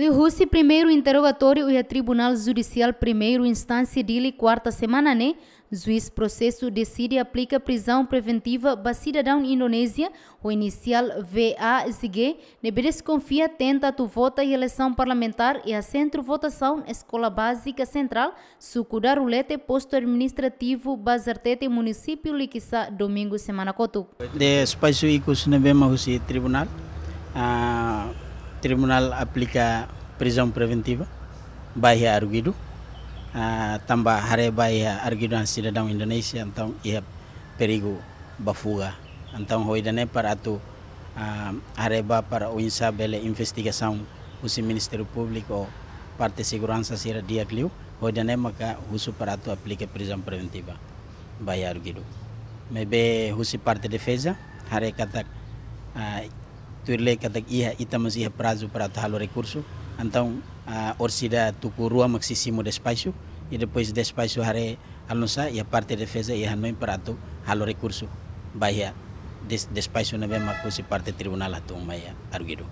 Riu-se primeiro interrogatório e a Tribunal Judicial Primeiro Instância dele quarta semana, né? Juiz processo decide aplica prisão preventiva para cidadão Indonésia, o inicial VAZG, deve desconfia tenta tu vota e eleição parlamentar e a centro votação Escola Básica Central, sucudarulete posto administrativo Bazartete município Liquissa, domingo semana cotu. De espaço e tribunal, a ah, tribunal aplica prisão preventiva, bairro arguido, uh, tamba hare baia arguido um cidadão Indonésia, então ia perigo bafuga. Então hoidane para atu uh, para o insabele investigação o Ministério Público ou parte de segurança sira dia hoje hoidane maka husu para tu aplicar prisão preventiva, bairro arguido. Mebe husi parte de defesa, hare katak uh, tuirle katak ia itamas ia prazo para talo recurso, então, a Orsida tucuruá Maxíssimo Despacho e depois Despacho Hare Alonso e a parte de defesa e Hanoi Prato, Halo Recurso, Bahia. Despacho na mesma coisa parte tribunal Atum Bahia, Arguido.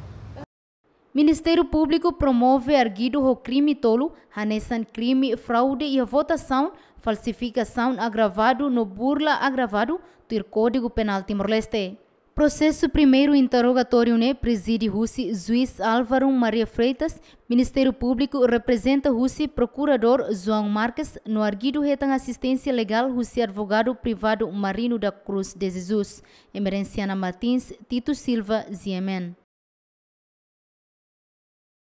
Ministério Público promove arguido o crime tolo, hanesan crime, fraude e votação, falsificação agravado no burla agravado do Código Penal Timor-Leste. Processo primeiro interrogatório ne né? preside Rússia, juiz Álvaro Maria Freitas, Ministério Público representa Rússia, procurador João Marques, no arguido retang assistência legal Rússia, advogado privado Marino da Cruz de Jesus, Emerenciana Martins, Tito Silva, Ziemen.